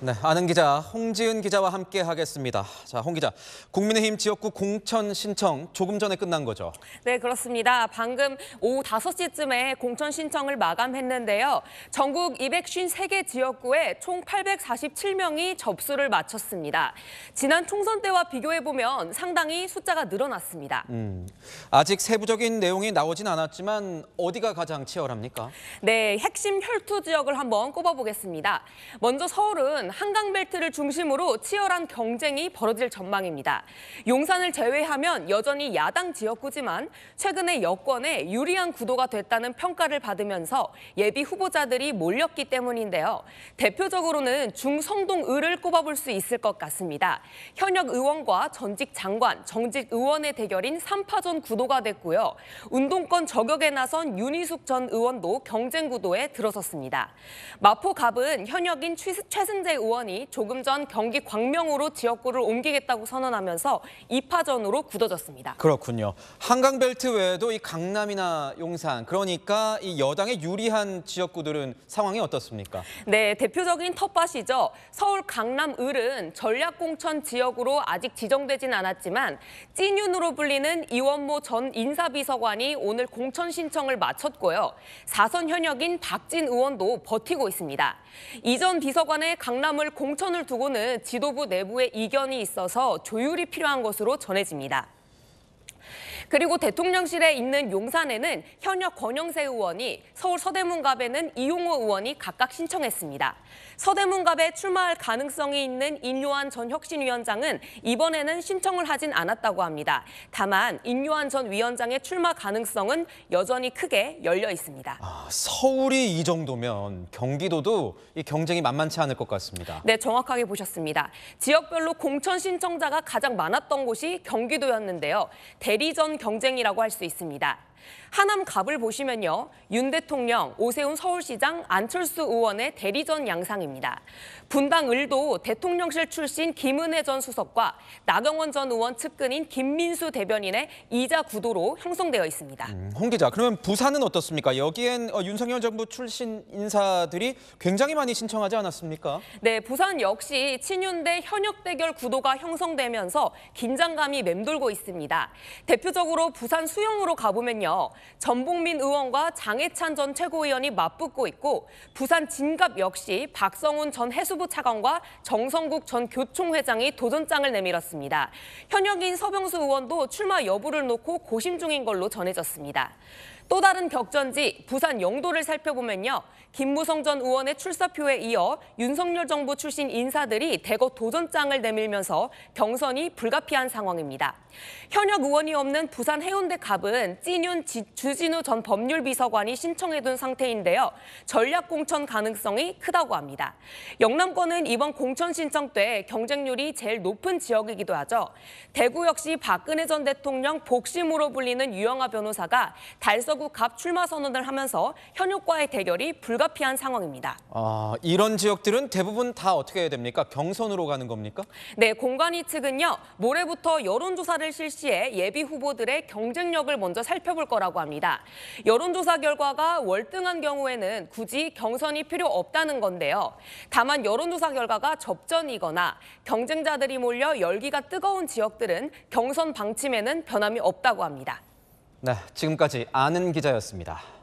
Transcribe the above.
네, 아는 기자 홍지은 기자와 함께 하겠습니다. 자, 홍 기자, 국민의힘 지역구 공천 신청 조금 전에 끝난 거죠? 네, 그렇습니다. 방금 오후 5시쯤에 공천 신청을 마감했는데요. 전국 253개 지역구에 총 847명이 접수를 마쳤습니다. 지난 총선 때와 비교해보면 상당히 숫자가 늘어났습니다. 음, 아직 세부적인 내용이 나오진 않았지만 어디가 가장 치열합니까? 네, 핵심 혈투 지역을 한번 꼽아보겠습니다. 먼저 서울은 한강벨트를 중심으로 치열한 경쟁이 벌어질 전망입니다. 용산을 제외하면 여전히 야당 지역구지만 최근에 여권에 유리한 구도가 됐다는 평가를 받으면서 예비 후보자들이 몰렸기 때문인데요. 대표적으로는 중성동 을을 꼽아볼 수 있을 것 같습니다. 현역 의원과 전직 장관, 정직 의원의 대결인 3파전 구도가 됐고요. 운동권 저격에 나선 윤희숙 전 의원도 경쟁 구도에 들어섰습니다. 마포갑은 현역인 최승재 의원이 조금 전 경기 광명으로 지역구를 옮기겠다고 선언하면서 2파전으로 굳어졌습니다. 그렇군요. 한강벨트 외에도 이 강남이나 용산, 그러니까 이 여당에 유리한 지역구들은 상황이 어떻습니까? 네, 대표적인 텃밭이죠. 서울 강남을은 전략공천 지역으로 아직 지정되진 않았지만 찐윤으로 불리는 이원모 전 인사비서관이 오늘 공천 신청을 마쳤고요. 4선 현역인 박진 의원도 버티고 있습니다. 이전 비서관의 강남 결과물 공천을 두고는 지도부 내부의 이견이 있어서 조율이 필요한 것으로 전해집니다. 그리고 대통령실에 있는 용산에는 현역 권영세 의원이 서울 서대문갑에는 이용호 의원이 각각 신청했습니다. 서대문갑에 출마할 가능성이 있는 인요한 전 혁신위원장은 이번에는 신청을 하진 않았다고 합니다. 다만 인요한 전 위원장의 출마 가능성은 여전히 크게 열려 있습니다. 아, 서울이 이 정도면 경기도도 이 경쟁이 만만치 않을 것 같습니다. 네, 정확하게 보셨습니다. 지역별로 공천 신청자가 가장 많았던 곳이 경기도였는데요. 대리전 경쟁이라고 할 수 있습니다. 하남 갑을 보시면요. 윤 대통령, 오세훈 서울시장, 안철수 의원의 대리전 양상입니다. 분당 을도 대통령실 출신 김은혜 전 수석과 나경원 전 의원 측근인 김민수 대변인의 이자 구도로 형성되어 있습니다. 음, 홍 기자, 그러면 부산은 어떻습니까? 여기엔 어, 윤석열 정부 출신 인사들이 굉장히 많이 신청하지 않았습니까? 네, 부산 역시 친윤 대 현역 대결 구도가 형성되면서 긴장감이 맴돌고 있습니다. 대표적으로 부산 수영으로 가보면요. 하며 전복민 의원과 장해찬 전 최고위원이 맞붙고 있고 부산 진갑 역시 박성훈 전 해수부 차관과 정성국 전 교총회장이 도전장을 내밀었습니다. 현역인 서병수 의원도 출마 여부를 놓고 고심 중인 걸로 전해졌습니다. 또 다른 격전지 부산 영도를 살펴보면요. 김무성 전 의원의 출사표에 이어 윤석열 정부 출신 인사들이 대거 도전장을 내밀면서 경선이 불가피한 상황입니다. 현역 의원이 없는 부산 해운대 갑은 찐윤 주진우 전 법률비서관이 신청해둔 상태인데요. 전략 공천 가능성이 크다고 합니다. 영남권은 이번 공천 신청 때 경쟁률이 제일 높은 지역이기도 하죠. 대구 역시 박근혜 전 대통령 복심으로 불리는 유영하 변호사가 달성 지역구 갑 출마 선언을 하면서 현역과의 대결이 불가피한 상황입니다. 아, 이런 지역들은 대부분 다 어떻게 해야 됩니까? 경선으로 가는 겁니까? 네, 공관위 측은요. 모레부터 여론조사를 실시해 예비 후보들의 경쟁력을 먼저 살펴볼 거라고 합니다. 여론조사 결과가 월등한 경우에는 굳이 경선이 필요 없다는 건데요. 다만 여론조사 결과가 접전이거나 경쟁자들이 몰려 열기가 뜨거운 지역들은 경선 방침에는 변함이 없다고 합니다. 네, 지금까지 아는 기자였습니다.